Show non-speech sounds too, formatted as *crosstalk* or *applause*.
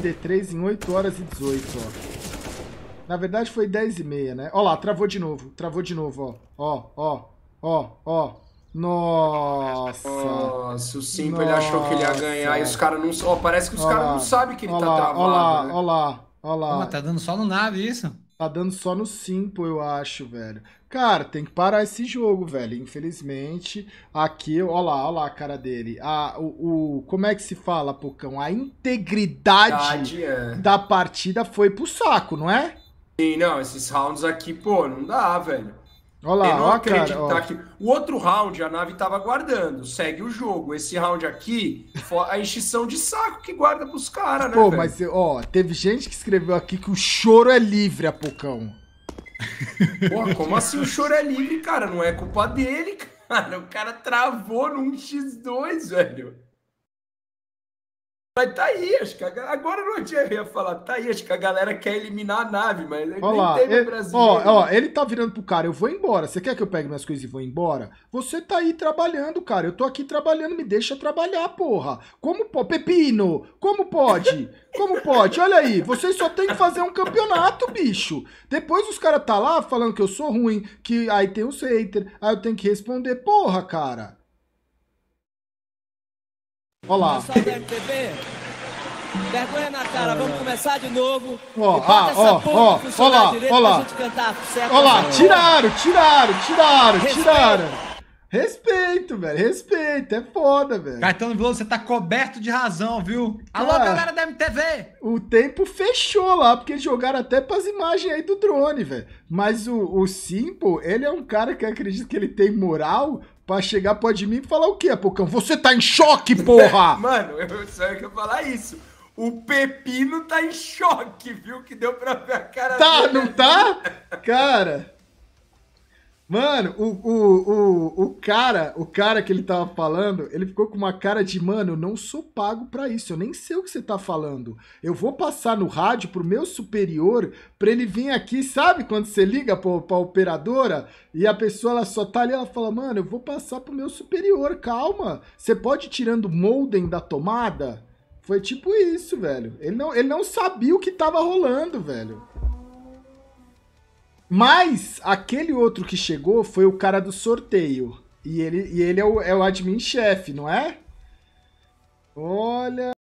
D3 em 8 horas e 18, ó. Na verdade foi 10 e meia, né? Ó lá, travou de novo, travou de novo, ó. Ó, ó, ó, ó. Nossa! Nossa, o Simple Nossa. ele achou que ele ia ganhar e os caras não. Ó, parece que os caras não sabem que ele ó tá lá, travado. Ó lá, né? ó lá, ó lá. Pô, tá dando só no nave isso. Tá dando só no Simple, eu acho, velho. Cara, tem que parar esse jogo, velho. Infelizmente, aqui, ó lá, ó lá a cara dele. A, o, o como é que se fala, Pocão? A integridade é. da partida foi pro saco, não é? Sim, não, esses rounds aqui, pô, não dá, velho. Olha lá, ó, cara, ó. Que... O outro round a nave estava guardando, segue o jogo. Esse round aqui, a extinção de saco que guarda pros caras, né? Pô, velho? mas ó, teve gente que escreveu aqui que o choro é livre, Apocão. Pô, como assim o choro é livre, cara? Não é culpa dele, *laughs* cara. O cara travou num X2, velho. Mas tá aí, acho que a... agora não tinha ia falar, tá aí, acho que a galera quer eliminar a nave, mas ele Olha lá, teve ele, Brasil. Ó, ó, ele tá virando pro cara, eu vou embora. Você quer que eu pegue minhas coisas e vou embora? Você tá aí trabalhando, cara. Eu tô aqui trabalhando, me deixa trabalhar, porra. Como pode? Pepino, como pode? Como pode? Olha aí, vocês só tem que fazer um campeonato, bicho. Depois os caras tá lá falando que eu sou ruim, que aí tem os haters, aí eu tenho que responder, porra, cara. Olá. Vergonha na cara, vamos começar de novo. Ó, ah, ó, ó, olá, olá. Olá, tiraram, tiraram, tiraram, tiraram. Respeito, velho. Respeito. É foda, velho. Caetano Veloso, você tá coberto de razão, viu? Cara, Alô, galera da MTV! O tempo fechou lá, porque jogaram até pras imagens aí do drone, velho. Mas o, o Simple, ele é um cara que acredita que ele tem moral pra chegar pro mim e falar o quê, Apocão? Você tá em choque, porra! *laughs* Mano, eu só ia falar isso. O Pepino tá em choque, viu? Que deu pra ver a cara Tá, dele. não tá? Cara... Mano, o, o, o, o cara, o cara que ele tava falando, ele ficou com uma cara de, mano, eu não sou pago para isso, eu nem sei o que você tá falando. Eu vou passar no rádio pro meu superior pra ele vir aqui, sabe? Quando você liga pra, pra operadora e a pessoa ela só tá ali, ela fala, mano, eu vou passar pro meu superior, calma. Você pode ir tirando o molden da tomada? Foi tipo isso, velho. Ele não, ele não sabia o que tava rolando, velho. Mas aquele outro que chegou foi o cara do sorteio. E ele, e ele é o, é o admin chefe, não é? Olha.